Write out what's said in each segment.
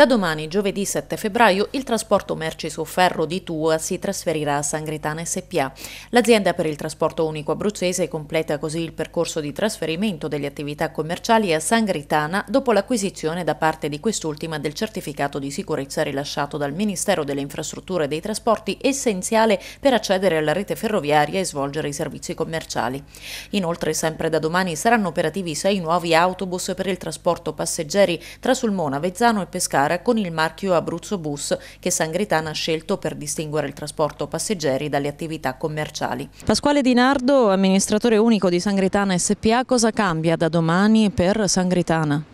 Da domani, giovedì 7 febbraio, il trasporto merci su ferro di Tua si trasferirà a Sangritana SPA. L'azienda per il trasporto unico abruzzese completa così il percorso di trasferimento delle attività commerciali a Sangritana dopo l'acquisizione da parte di quest'ultima del certificato di sicurezza rilasciato dal Ministero delle Infrastrutture e dei Trasporti essenziale per accedere alla rete ferroviaria e svolgere i servizi commerciali. Inoltre, sempre da domani saranno operativi sei nuovi autobus per il trasporto passeggeri tra Sulmona, Vezzano e Pescara gara con il marchio Abruzzo Bus che Sangritana ha scelto per distinguere il trasporto passeggeri dalle attività commerciali. Pasquale Di Nardo, amministratore unico di Sangritana SPA, cosa cambia da domani per Sangritana?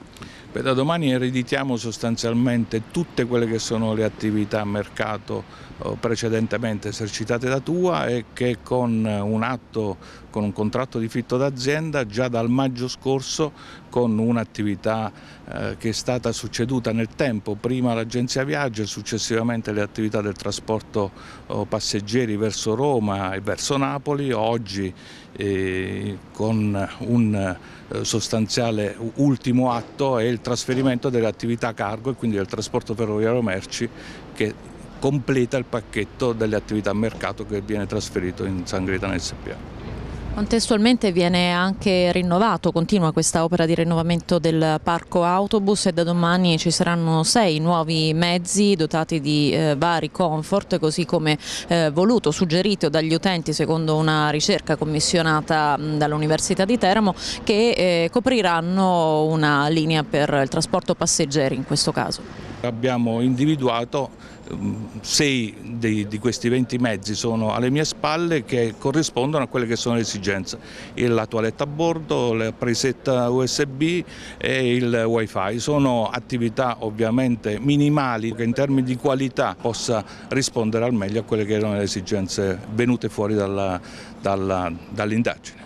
Beh, da domani ereditiamo sostanzialmente tutte quelle che sono le attività a mercato oh, precedentemente esercitate da Tua e che con un atto, con un contratto di fitto d'azienda già dal maggio scorso con un'attività eh, che è stata succeduta nel tempo, prima l'agenzia viaggio e successivamente le attività del trasporto oh, passeggeri verso Roma e verso Napoli, oggi con un eh, sostanziale ultimo atto è il trasferimento delle attività cargo e quindi del trasporto ferroviario merci che completa il pacchetto delle attività mercato che viene trasferito in San Gaetano SPA. Contestualmente viene anche rinnovato, continua questa opera di rinnovamento del parco autobus e da domani ci saranno sei nuovi mezzi dotati di eh, vari comfort così come eh, voluto, suggerito dagli utenti secondo una ricerca commissionata dall'Università di Teramo che eh, copriranno una linea per il trasporto passeggeri in questo caso abbiamo individuato, mm, sei di, di, questi 20 mezzi sono alle mie spalle che corrispondono a quelle che sono le esigenze, la toiletta a bordo, la presetta USB e il wifi, sono attività ovviamente minimali che in termini di qualità possa rispondere al meglio a quelle che erano le esigenze venute fuori dall'indagine. Dall